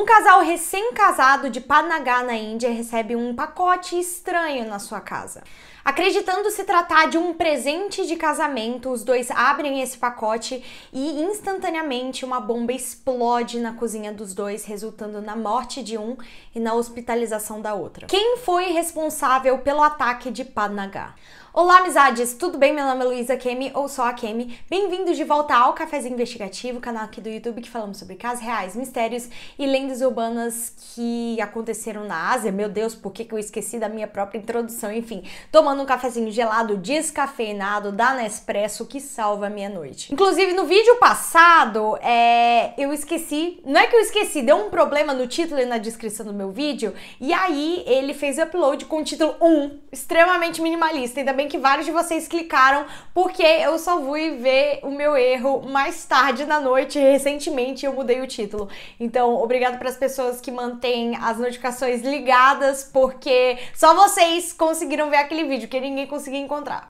Um casal recém-casado de Panagá, na Índia, recebe um pacote estranho na sua casa. Acreditando se tratar de um presente de casamento, os dois abrem esse pacote e instantaneamente uma bomba explode na cozinha dos dois, resultando na morte de um e na hospitalização da outra. Quem foi responsável pelo ataque de Panagá? Olá, amizades! Tudo bem? Meu nome é Luísa Kemi, ou só a Kemi. Bem-vindos de volta ao Cafézinho Investigativo, canal aqui do YouTube que falamos sobre casos reais, mistérios e lendas urbanas que aconteceram na Ásia. Meu Deus, por que, que eu esqueci da minha própria introdução? Enfim, tomando um cafezinho gelado, descafeinado, da Nespresso, que salva a minha noite. Inclusive, no vídeo passado, é... eu esqueci... Não é que eu esqueci, deu um problema no título e na descrição do meu vídeo, e aí ele fez upload com o título 1, extremamente minimalista, ainda bem bem que vários de vocês clicaram, porque eu só fui ver o meu erro mais tarde na noite, recentemente eu mudei o título. Então, obrigado para as pessoas que mantêm as notificações ligadas, porque só vocês conseguiram ver aquele vídeo que ninguém conseguia encontrar.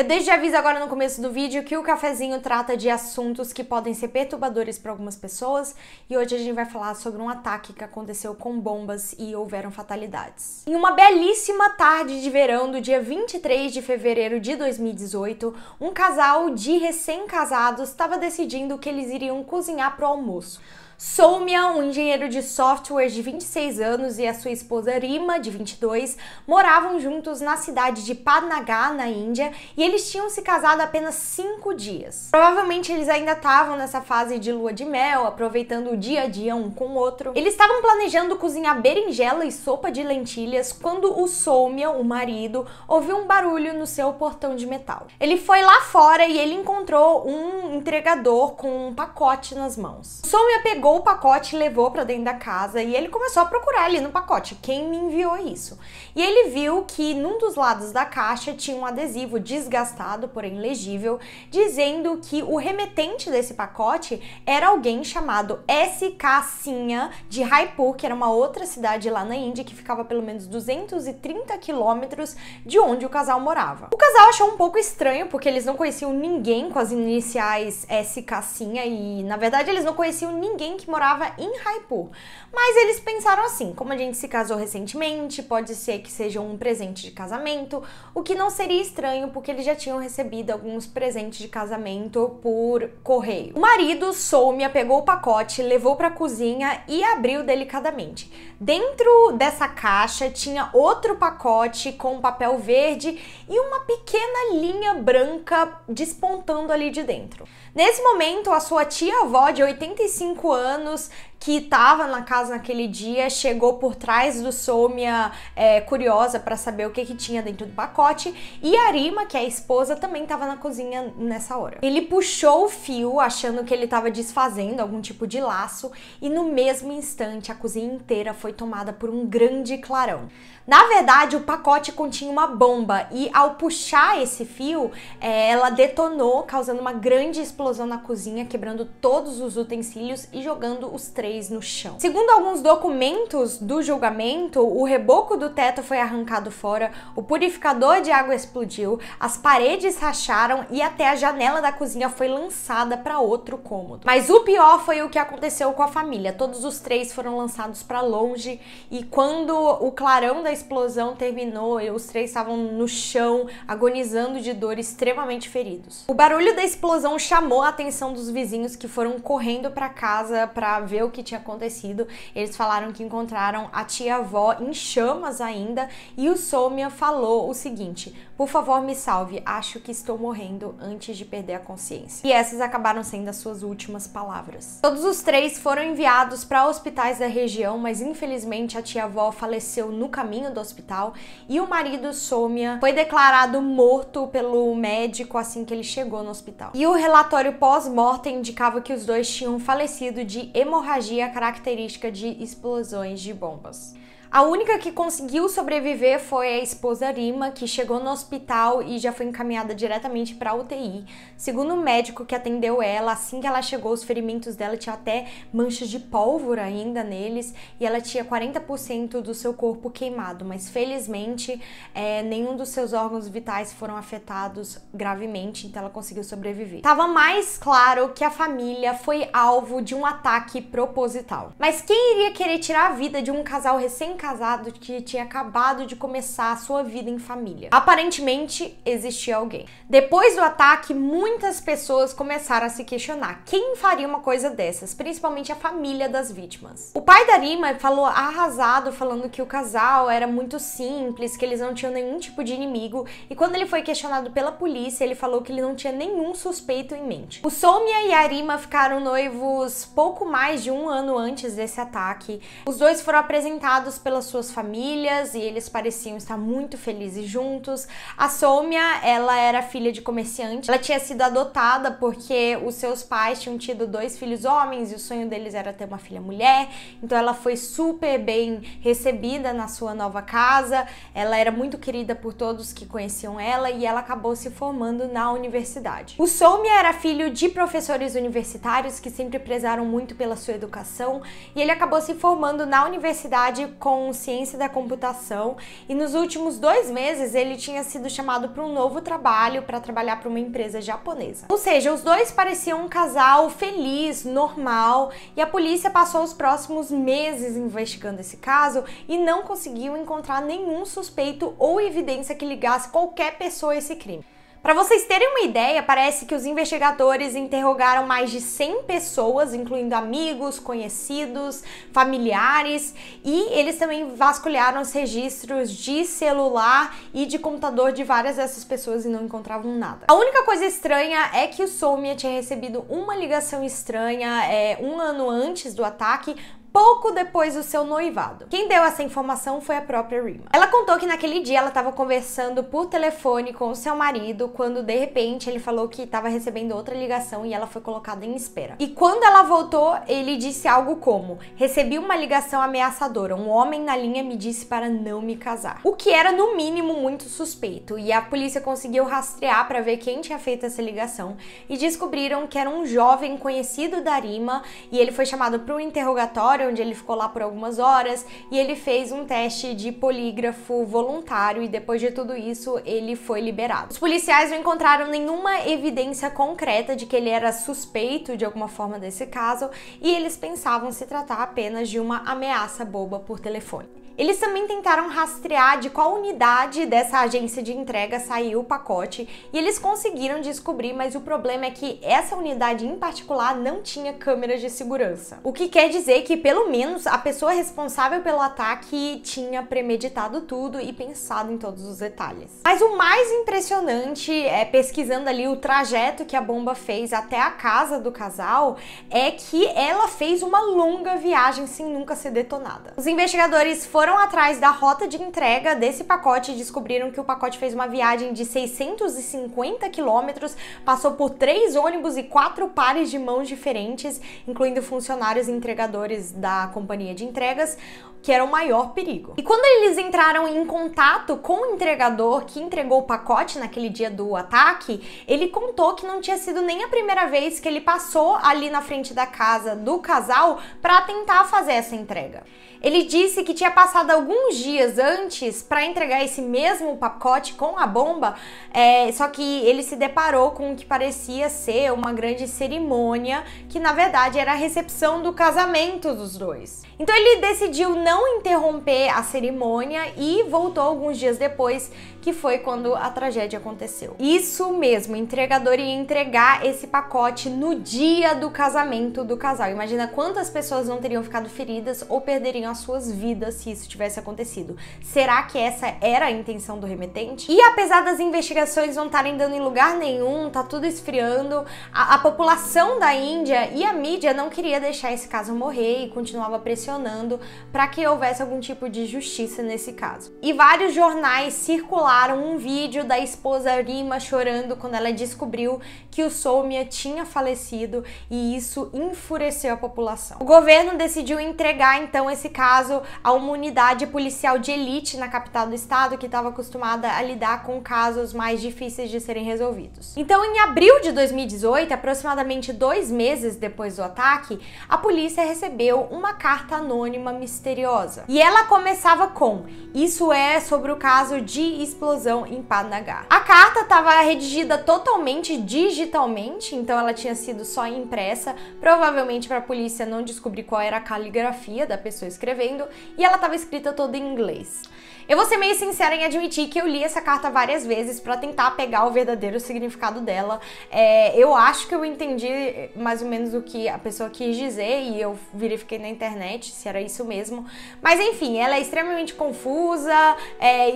Eu desde já aviso agora no começo do vídeo que o cafezinho trata de assuntos que podem ser perturbadores para algumas pessoas e hoje a gente vai falar sobre um ataque que aconteceu com bombas e houveram fatalidades. Em uma belíssima tarde de verão do dia 23 de fevereiro de 2018, um casal de recém-casados estava decidindo o que eles iriam cozinhar para o almoço. Soumya, um engenheiro de software de 26 anos, e a sua esposa Rima, de 22, moravam juntos na cidade de Padnagá, na Índia, e eles tinham se casado apenas cinco dias. Provavelmente eles ainda estavam nessa fase de lua de mel, aproveitando o dia a dia um com o outro. Eles estavam planejando cozinhar berinjela e sopa de lentilhas quando o Soumya, o marido, ouviu um barulho no seu portão de metal. Ele foi lá fora e ele encontrou um entregador com um pacote nas mãos. Soumya pegou pegou o pacote, levou para dentro da casa e ele começou a procurar ali no pacote quem me enviou isso. E ele viu que num dos lados da caixa tinha um adesivo desgastado, porém legível, dizendo que o remetente desse pacote era alguém chamado S. Cassinha de Raipur, que era uma outra cidade lá na Índia que ficava pelo menos 230 quilômetros de onde o casal morava. O casal achou um pouco estranho porque eles não conheciam ninguém com as iniciais S. Cassinha e na verdade eles não conheciam ninguém que morava em Raipur. Mas eles pensaram assim: como a gente se casou recentemente, pode ser que seja um presente de casamento, o que não seria estranho porque eles já tinham recebido alguns presentes de casamento por correio. O marido soube, pegou o pacote, levou para a cozinha e abriu delicadamente. Dentro dessa caixa tinha outro pacote com papel verde e uma pequena linha branca despontando ali de dentro. Nesse momento, a sua tia-avó de 85 anos anos que estava na casa naquele dia chegou por trás do Somia é, curiosa para saber o que, que tinha dentro do pacote e a Arima, que é a esposa, também estava na cozinha nessa hora. Ele puxou o fio achando que ele estava desfazendo algum tipo de laço e no mesmo instante a cozinha inteira foi tomada por um grande clarão. Na verdade, o pacote continha uma bomba e ao puxar esse fio, é, ela detonou, causando uma grande explosão na cozinha, quebrando todos os utensílios e jogando os três no chão. Segundo alguns documentos do julgamento, o reboco do teto foi arrancado fora, o purificador de água explodiu, as paredes racharam e até a janela da cozinha foi lançada para outro cômodo. Mas o pior foi o que aconteceu com a família. Todos os três foram lançados para longe e quando o clarão da explosão terminou, os três estavam no chão, agonizando de dor, extremamente feridos. O barulho da explosão chamou a atenção dos vizinhos que foram correndo para casa para ver o que que tinha acontecido. Eles falaram que encontraram a tia-avó em chamas ainda e o Somia falou o seguinte: Por favor, me salve, acho que estou morrendo antes de perder a consciência. E essas acabaram sendo as suas últimas palavras. Todos os três foram enviados para hospitais da região, mas infelizmente a tia-avó faleceu no caminho do hospital e o marido Somia foi declarado morto pelo médico assim que ele chegou no hospital. E o relatório pós-mortem indicava que os dois tinham falecido de hemorragia a característica de explosões de bombas. A única que conseguiu sobreviver foi a esposa Rima, que chegou no hospital e já foi encaminhada diretamente para UTI. Segundo o médico que atendeu ela, assim que ela chegou, os ferimentos dela tinham até manchas de pólvora ainda neles e ela tinha 40% do seu corpo queimado, mas felizmente é, nenhum dos seus órgãos vitais foram afetados gravemente, então ela conseguiu sobreviver. Tava mais claro que a família foi alvo de um ataque proposital. Mas quem iria querer tirar a vida de um casal recém recém-casado que tinha acabado de começar a sua vida em família. Aparentemente, existia alguém. Depois do ataque, muitas pessoas começaram a se questionar quem faria uma coisa dessas, principalmente a família das vítimas. O pai da Rima falou arrasado, falando que o casal era muito simples, que eles não tinham nenhum tipo de inimigo, e quando ele foi questionado pela polícia, ele falou que ele não tinha nenhum suspeito em mente. O Somia e a Arima ficaram noivos pouco mais de um ano antes desse ataque. Os dois foram apresentados pelas suas famílias e eles pareciam estar muito felizes juntos. A Sômia, ela era filha de comerciante. Ela tinha sido adotada porque os seus pais tinham tido dois filhos homens e o sonho deles era ter uma filha mulher. Então ela foi super bem recebida na sua nova casa. Ela era muito querida por todos que conheciam ela e ela acabou se formando na universidade. O Sômia era filho de professores universitários que sempre prezaram muito pela sua educação e ele acabou se formando na universidade com com ciência da computação e nos últimos dois meses ele tinha sido chamado para um novo trabalho para trabalhar para uma empresa japonesa. Ou seja, os dois pareciam um casal feliz, normal, e a polícia passou os próximos meses investigando esse caso e não conseguiu encontrar nenhum suspeito ou evidência que ligasse qualquer pessoa a esse crime. Para vocês terem uma ideia, parece que os investigadores interrogaram mais de 100 pessoas, incluindo amigos, conhecidos, familiares, e eles também vasculharam os registros de celular e de computador de várias dessas pessoas e não encontravam nada. A única coisa estranha é que o Soumya tinha recebido uma ligação estranha é, um ano antes do ataque, pouco depois do seu noivado. Quem deu essa informação foi a própria Rima. Ela contou que naquele dia ela estava conversando por telefone com o seu marido quando de repente ele falou que estava recebendo outra ligação e ela foi colocada em espera. E quando ela voltou, ele disse algo como: "Recebi uma ligação ameaçadora. Um homem na linha me disse para não me casar". O que era no mínimo muito suspeito e a polícia conseguiu rastrear para ver quem tinha feito essa ligação e descobriram que era um jovem conhecido da Rima e ele foi chamado para o interrogatório onde ele ficou lá por algumas horas e ele fez um teste de polígrafo voluntário e depois de tudo isso ele foi liberado. Os policiais não encontraram nenhuma evidência concreta de que ele era suspeito de alguma forma desse caso e eles pensavam se tratar apenas de uma ameaça boba por telefone. Eles também tentaram rastrear de qual unidade dessa agência de entrega saiu o pacote e eles conseguiram descobrir, mas o problema é que essa unidade em particular não tinha câmeras de segurança. O que quer dizer que, pelo menos, a pessoa responsável pelo ataque tinha premeditado tudo e pensado em todos os detalhes. Mas o mais impressionante é pesquisando ali o trajeto que a bomba fez até a casa do casal é que ela fez uma longa viagem sem nunca ser detonada. Os investigadores foram foram atrás da rota de entrega desse pacote e descobriram que o pacote fez uma viagem de 650 quilômetros, passou por três ônibus e quatro pares de mãos diferentes, incluindo funcionários e entregadores da companhia de entregas, que era o maior perigo. E quando eles entraram em contato com o entregador que entregou o pacote naquele dia do ataque, ele contou que não tinha sido nem a primeira vez que ele passou ali na frente da casa do casal para tentar fazer essa entrega. Ele disse que tinha passado passado alguns dias antes para entregar esse mesmo pacote com a bomba, é, só que ele se deparou com o que parecia ser uma grande cerimônia, que na verdade era a recepção do casamento dos dois. Então ele decidiu não interromper a cerimônia e voltou alguns dias depois, que foi quando a tragédia aconteceu. Isso mesmo, o entregador ia entregar esse pacote no dia do casamento do casal. Imagina quantas pessoas não teriam ficado feridas ou perderiam as suas vidas se isso tivesse acontecido. Será que essa era a intenção do remetente? E apesar das investigações não estarem dando em lugar nenhum, tá tudo esfriando, a, a população da Índia e a mídia não queria deixar esse caso morrer e continuava pressionando pressionando para que houvesse algum tipo de justiça nesse caso. E vários jornais circularam um vídeo da esposa Rima chorando quando ela descobriu que o Soumya tinha falecido e isso enfureceu a população. O governo decidiu entregar então esse caso a uma unidade policial de elite na capital do estado que estava acostumada a lidar com casos mais difíceis de serem resolvidos. Então, em abril de 2018, aproximadamente dois meses depois do ataque, a polícia recebeu uma carta anônima misteriosa. E ela começava com: Isso é sobre o caso de explosão em Panagá. A carta estava redigida totalmente digitalmente, então ela tinha sido só impressa, provavelmente para a polícia não descobrir qual era a caligrafia da pessoa escrevendo, e ela estava escrita toda em inglês. Eu vou ser meio sincera em admitir que eu li essa carta várias vezes para tentar pegar o verdadeiro significado dela. É, eu acho que eu entendi eh, mais ou menos o que a pessoa quis dizer e eu verifiquei na internet se era isso mesmo. Mas enfim, ela é extremamente confusa, é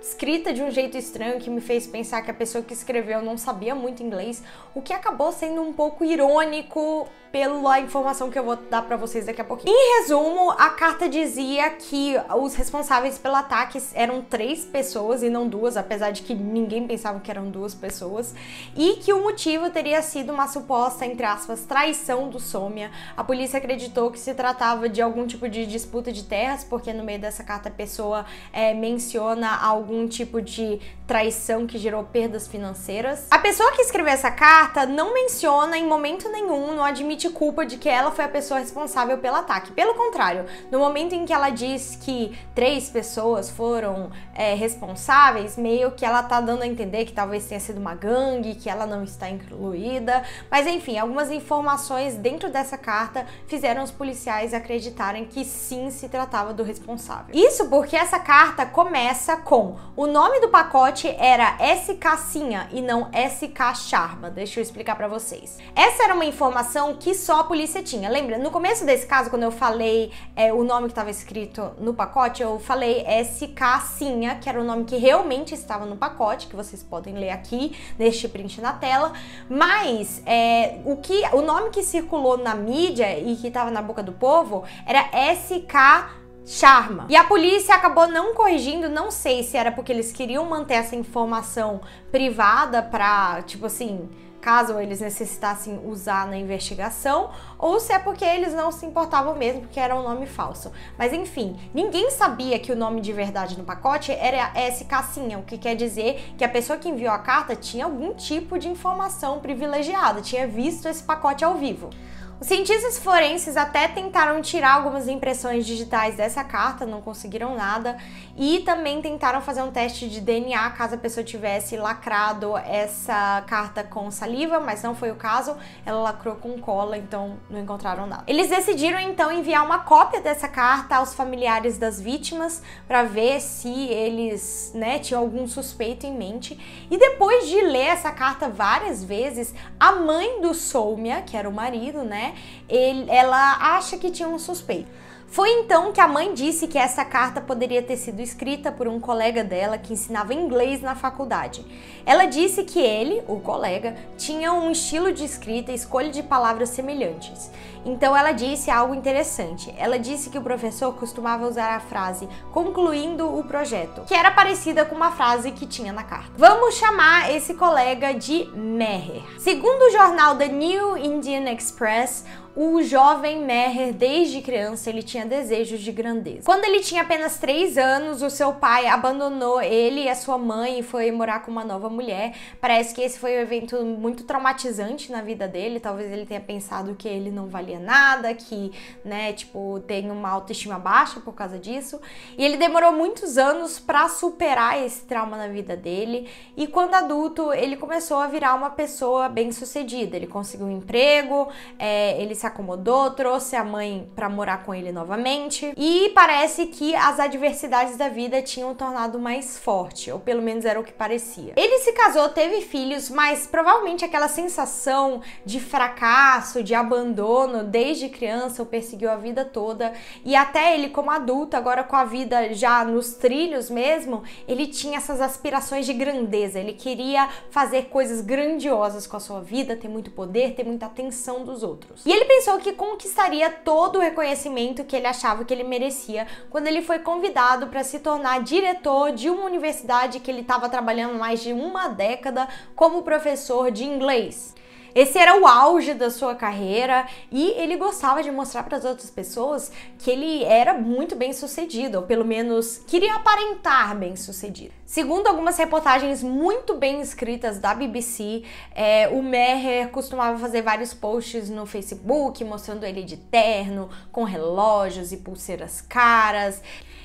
escrita de um jeito estranho que me fez pensar que a pessoa que escreveu não sabia muito inglês, o que acabou sendo um pouco irônico pela informação que eu vou dar para vocês daqui a pouquinho. Em resumo, a carta dizia que os responsáveis pelo ataque eram três pessoas e não duas, apesar de que ninguém pensava que eram duas pessoas, e que o motivo teria sido uma suposta, entre aspas, traição do Sômia. A polícia acreditou que se tratava de algum tipo de disputa de terras, porque no meio dessa carta a pessoa é, menciona algum tipo de traição que gerou perdas financeiras. A pessoa que escreveu essa carta não menciona em momento nenhum, não admite culpa de que ela foi a pessoa responsável pelo ataque. Pelo contrário, no momento em que ela diz que três pessoas foram é, responsáveis, meio que ela tá dando a entender que talvez tenha sido uma gangue, que ela não está incluída. Mas enfim, algumas informações dentro dessa carta fizeram os policiais acreditarem que sim se tratava do responsável. Isso porque essa carta começa com o nome do pacote era SK Sinha e não SK Charma. Deixa eu explicar para vocês. Essa era uma informação que só a polícia tinha. Lembra, no começo desse caso, quando eu falei é, o nome que estava escrito no pacote, eu falei SK Sinha, que era o nome que realmente estava no pacote, que vocês podem ler aqui neste print na tela. Mas é, o, que, o nome que circulou na mídia e que estava na boca do povo era SK K Charma. E a polícia acabou não corrigindo, não sei se era porque eles queriam manter essa informação privada para, tipo assim, caso eles necessitassem usar na investigação, ou se é porque eles não se importavam mesmo, porque era um nome falso. Mas enfim, ninguém sabia que o nome de verdade no pacote era SK Cassinha, é o que quer dizer que a pessoa que enviou a carta tinha algum tipo de informação privilegiada, tinha visto esse pacote ao vivo. Os cientistas forenses até tentaram tirar algumas impressões digitais dessa carta, não conseguiram nada, e também tentaram fazer um teste de DNA caso a pessoa tivesse lacrado essa carta com saliva, mas não foi o caso, ela lacrou com cola, então não encontraram nada. Eles decidiram então enviar uma cópia dessa carta aos familiares das vítimas para ver se eles, né, tinham algum suspeito em mente. E depois de ler essa carta várias vezes, a mãe do Soumya, que era o marido, né, né? Ele, ela acha que tinha um suspeito. Foi então que a mãe disse que essa carta poderia ter sido escrita por um colega dela que ensinava inglês na faculdade. Ela disse que ele, o colega, tinha um estilo de escrita e escolha de palavras semelhantes. Então ela disse algo interessante. Ela disse que o professor costumava usar a frase concluindo o projeto, que era parecida com uma frase que tinha na carta. Vamos chamar esse colega de Meher. Segundo o jornal The New Indian Express, o jovem Meher, desde criança, ele tinha desejos de grandeza. Quando ele tinha apenas 3 anos, o seu pai abandonou ele e a sua mãe e foi morar com uma nova mulher. Parece que esse foi um evento muito traumatizante na vida dele. Talvez ele tenha pensado que ele não valia nada, que, né, tipo, tem uma autoestima baixa por causa disso. E ele demorou muitos anos para superar esse trauma na vida dele. E quando adulto, ele começou a virar uma pessoa bem sucedida. Ele conseguiu um emprego, é, ele se acomodou, trouxe a mãe para morar com ele novamente e parece que as adversidades da vida tinham tornado mais forte, ou pelo menos era o que parecia. Ele se casou, teve filhos, mas provavelmente aquela sensação de fracasso, de abandono desde criança o perseguiu a vida toda e até ele como adulto, agora com a vida já nos trilhos mesmo, ele tinha essas aspirações de grandeza, ele queria fazer coisas grandiosas com a sua vida, ter muito poder, ter muita atenção dos outros. E ele pensou que conquistaria todo o reconhecimento que ele achava que ele merecia quando ele foi convidado para se tornar diretor de uma universidade que ele estava trabalhando mais de uma década como professor de inglês. Esse era o auge da sua carreira e ele gostava de mostrar para as outras pessoas que ele era muito bem sucedido, ou pelo menos queria aparentar bem sucedido. Segundo algumas reportagens muito bem escritas da BBC, é, o Meher costumava fazer vários posts no Facebook mostrando ele de terno, com relógios e pulseiras caras.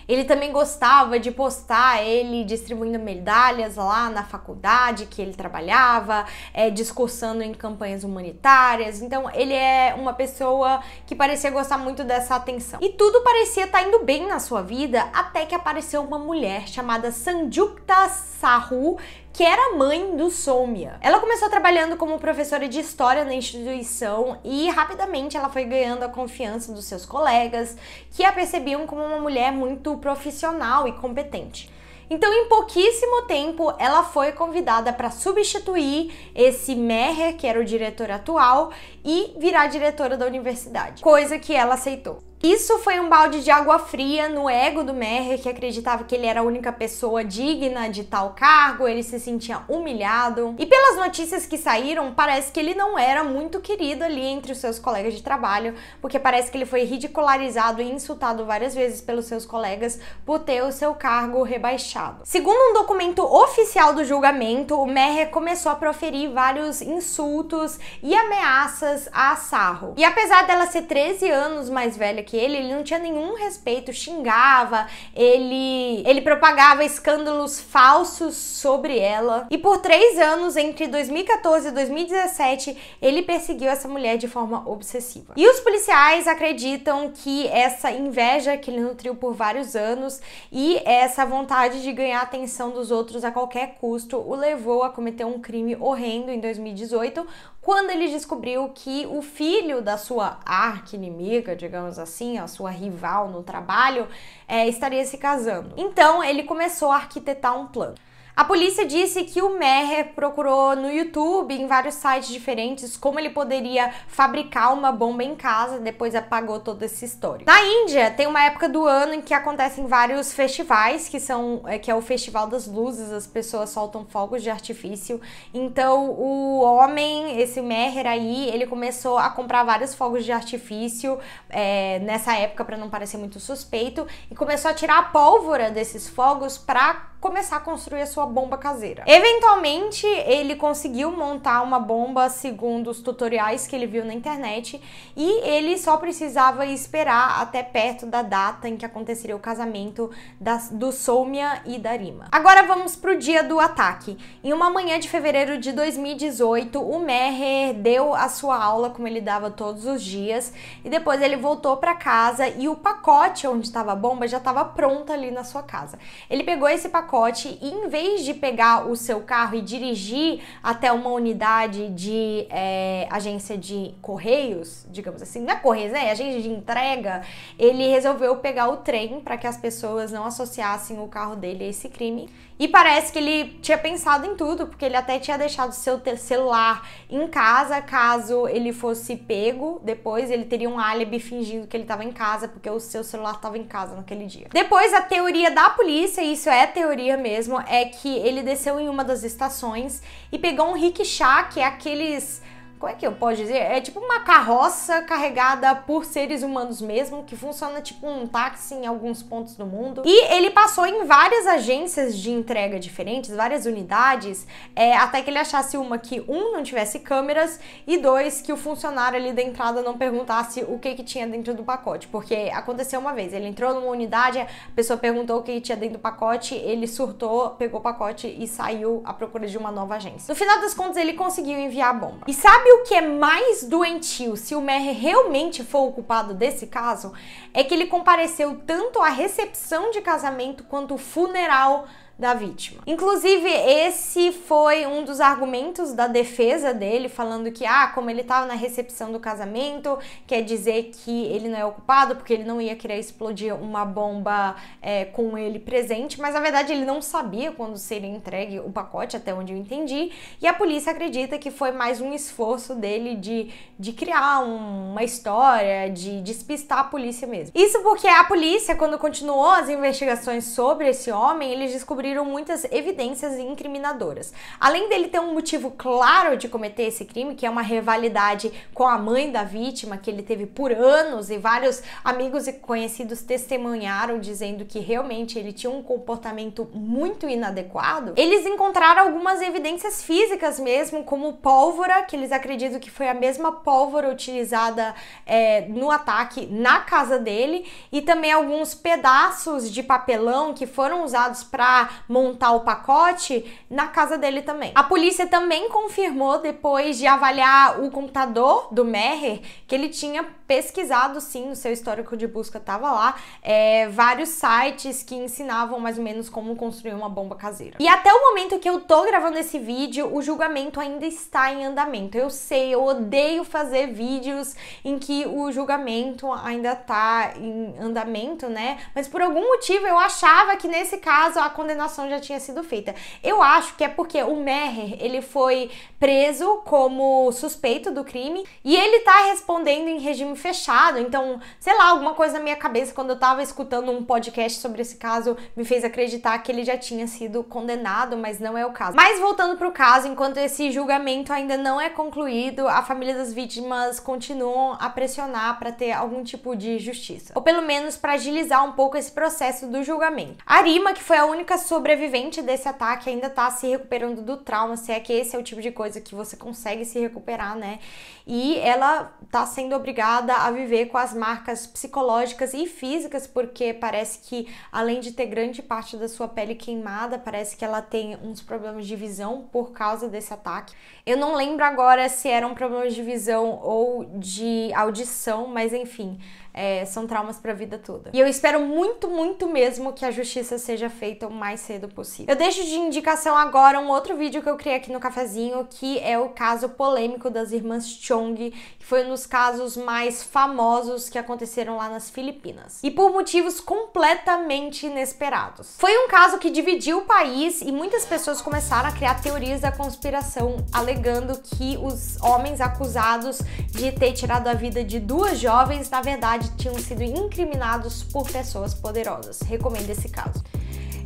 Ele também gostava de postar ele distribuindo medalhas lá na faculdade que ele trabalhava, é, discursando em campanhas humanitárias. Então ele é uma pessoa que parecia gostar muito dessa atenção. E tudo parecia estar tá indo bem na sua vida até que apareceu uma mulher chamada Sanjukta Sahu que era mãe do Somia. Ela começou trabalhando como professora de história na instituição e rapidamente ela foi ganhando a confiança dos seus colegas, que a percebiam como uma mulher muito profissional e competente. Então, em pouquíssimo tempo, ela foi convidada para substituir esse Meher, que era o diretor atual, e virar diretora da universidade, coisa que ela aceitou. Isso foi um balde de água fria no ego do Merrick, que acreditava que ele era a única pessoa digna de tal cargo, ele se sentia humilhado. E pelas notícias que saíram, parece que ele não era muito querido ali entre os seus colegas de trabalho, porque parece que ele foi ridicularizado e insultado várias vezes pelos seus colegas por ter o seu cargo rebaixado. Segundo um documento oficial do julgamento, o Merrick começou a proferir vários insultos e ameaças a Sarro. E apesar dela ser 13 anos mais velha que ele, ele não tinha nenhum respeito, xingava, ele, ele propagava escândalos falsos sobre ela. E por três anos, entre 2014 e 2017, ele perseguiu essa mulher de forma obsessiva. E os policiais acreditam que essa inveja que ele nutriu por vários anos e essa vontade de ganhar a atenção dos outros a qualquer custo o levou a cometer um crime horrendo em 2018, quando ele descobriu que o filho da sua arqui-inimiga, digamos assim, a sua rival no trabalho, é, estaria se casando. Então ele começou a arquitetar um plano. A polícia disse que o Meher procurou no YouTube, em vários sites diferentes, como ele poderia fabricar uma bomba em casa, depois apagou toda essa história. Na Índia, tem uma época do ano em que acontecem vários festivais, que são eh, que é o Festival das Luzes, as pessoas soltam fogos de artifício. Então, o homem, esse Meher aí, ele começou a comprar vários fogos de artifício é, nessa época para não parecer muito suspeito e começou a tirar a pólvora desses fogos para começar a construir a sua bomba caseira. Eventualmente, ele conseguiu montar uma bomba segundo os tutoriais que ele viu na internet e ele só precisava esperar até perto da data em que aconteceria o casamento das, do Soumya e da Rima. Agora vamos pro dia do ataque. Em uma manhã de fevereiro de 2018, o Meher deu a sua aula como ele dava todos os dias e depois ele voltou para casa e o pacote onde estava a bomba já estava pronta ali na sua casa. Ele pegou esse pacote pacote e em vez de pegar o seu carro e dirigir até uma unidade de é, agência de correios, digamos assim, não é correios, né? É agência de entrega, ele resolveu pegar o trem para que as pessoas não associassem o carro dele a esse crime. E parece que ele tinha pensado em tudo, porque ele até tinha deixado seu celular em casa, caso ele fosse pego depois, ele teria um álibi fingindo que ele estava em casa, porque o seu celular estava em casa naquele dia. Depois, a teoria da polícia, isso é teoria teoria mesmo é que ele desceu em uma das estações e pegou um rickshaw, que é aqueles como é que eu posso dizer? É tipo uma carroça carregada por seres humanos mesmo, que funciona tipo um táxi em alguns pontos do mundo. E ele passou em várias agências de entrega diferentes, várias unidades, é, até que ele achasse uma que, um, não tivesse câmeras e, dois, que o funcionário ali da entrada não perguntasse o que que tinha dentro do pacote. Porque aconteceu uma vez, ele entrou numa unidade, a pessoa perguntou o que tinha dentro do pacote, ele surtou, pegou o pacote e saiu à procura de uma nova agência. No final das contas, ele conseguiu enviar a bomba. E sabe Sabe o que é mais doentio se o Mer realmente for o culpado desse caso? É que ele compareceu tanto à recepção de casamento quanto ao funeral da vítima. Inclusive, esse foi um dos argumentos da defesa dele, falando que, ah, como ele estava na recepção do casamento, quer dizer que ele não é ocupado, porque ele não ia querer explodir uma bomba é, com ele presente, mas na verdade ele não sabia quando seria entregue o pacote, até onde eu entendi, e a polícia acredita que foi mais um esforço dele de, de criar um, uma história, de despistar a polícia mesmo. Isso porque a polícia, quando continuou as investigações sobre esse homem, eles descobriram descobriram muitas evidências incriminadoras. Além dele ter um motivo claro de cometer esse crime, que é uma rivalidade com a mãe da vítima, que ele teve por anos e vários amigos e conhecidos testemunharam dizendo que realmente ele tinha um comportamento muito inadequado, eles encontraram algumas evidências físicas mesmo, como pólvora, que eles acreditam que foi a mesma pólvora utilizada é, no ataque na casa dele, e também alguns pedaços de papelão que foram usados para montar o pacote na casa dele também. A polícia também confirmou, depois de avaliar o computador do Meher, que ele tinha pesquisado sim, no seu histórico de busca estava lá, é, vários sites que ensinavam mais ou menos como construir uma bomba caseira. E até o momento que eu tô gravando esse vídeo, o julgamento ainda está em andamento. Eu sei, eu odeio fazer vídeos em que o julgamento ainda tá em andamento, né? Mas por algum motivo eu achava que nesse caso a condenação condenação já tinha sido feita. Eu acho que é porque o Meher, ele foi preso como suspeito do crime e ele tá respondendo em regime fechado. Então, sei lá, alguma coisa na minha cabeça quando eu tava escutando um podcast sobre esse caso me fez acreditar que ele já tinha sido condenado, mas não é o caso. Mas voltando pro caso, enquanto esse julgamento ainda não é concluído, a família das vítimas continuam a pressionar para ter algum tipo de justiça, ou pelo menos para agilizar um pouco esse processo do julgamento. Arima, que foi a única so sobrevivente desse ataque ainda está se recuperando do trauma, se é que esse é o tipo de coisa que você consegue se recuperar, né? E ela está sendo obrigada a viver com as marcas psicológicas e físicas, porque parece que além de ter grande parte da sua pele queimada, parece que ela tem uns problemas de visão por causa desse ataque. Eu não lembro agora se eram problemas de visão ou de audição, mas enfim é, são traumas para a vida toda. E eu espero muito, muito mesmo que a justiça seja feita o mais cedo possível. Eu deixo de indicação agora um outro vídeo que eu criei aqui no cafezinho, que é o caso polêmico das irmãs Chong, que foi um dos casos mais famosos que aconteceram lá nas Filipinas. E por motivos completamente inesperados. Foi um caso que dividiu o país e muitas pessoas começaram a criar teorias da conspiração, alegando que os homens acusados de ter tirado a vida de duas jovens, na verdade, verdade tinham sido incriminados por pessoas poderosas. Recomendo esse caso.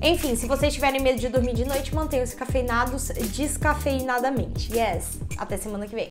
Enfim, se vocês tiverem medo de dormir de noite, mantenham-se cafeinados descafeinadamente. Yes! Até semana que vem.